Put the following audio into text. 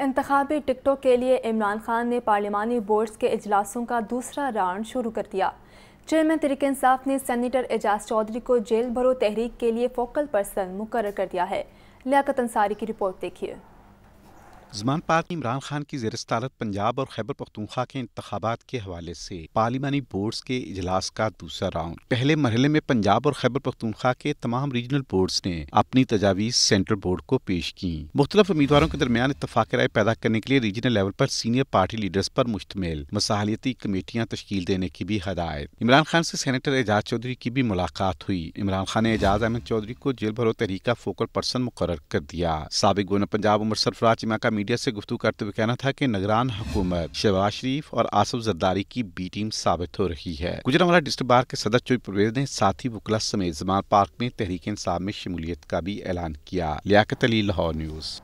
इंतबी टिकटों के लिए इमरान खान ने पार्लिमानी बोर्ड्स के अजलासों का दूसरा राउंड शुरू कर दिया चेयरमैन तरीक इंसाफ ने सैनीटर एजाज चौधरी को जेल भरो तहरीक के लिए फोकल पर्सन मुकर कर दिया है लियाकत अंसारी की रिपोर्ट देखिए जमान पार्टी इमरान खान की जेरस्तालत पंजाब और खैबर पख्तूखा के इंतबात के हवाले से पार्लिमानी बोर्ड्स के इजलास का दूसरा राउंड पहले मरहले में पंजाब और खैबर पख्तूखा के तमाम रीजनल बोर्ड्स ने अपनी तजावीज़ सेंट्रल बोर्ड को पेश की मुख्तलिफ उम्मीदवारों के दरमियान इतफाक राय पैदा करने के लिए रीजनल लेवल पर सीनियर पार्टी लीडर्स पर मुश्तमिल मसालियती कमेटियाँ तश्ल देने की भी हदायत इमरान खान से सैनेटर एजाज चौधरी की भी मुलाकात हुई इमरान खान ने एजाज अहमद चौधरी को जेल भरो तहरीका फोकल पर्सन मुकर कर दिया सबक गवर्नर पंजाब उमर सरफराज इमा का मीडिया से गुफ्तु करते हुए कहना था कि नगरान हुकूमत शहबाज शरीफ और आसफ जरदारी की बी टीम साबित हो रही है गुजरावाला डिस्ट्रिक्ट बार के सदर चोई परवेज ने साथी वकला समेत जमाल पार्क में तहरीक इंसाफ में शमूलियत का भी ऐलान किया लिया अली लाहौर न्यूज़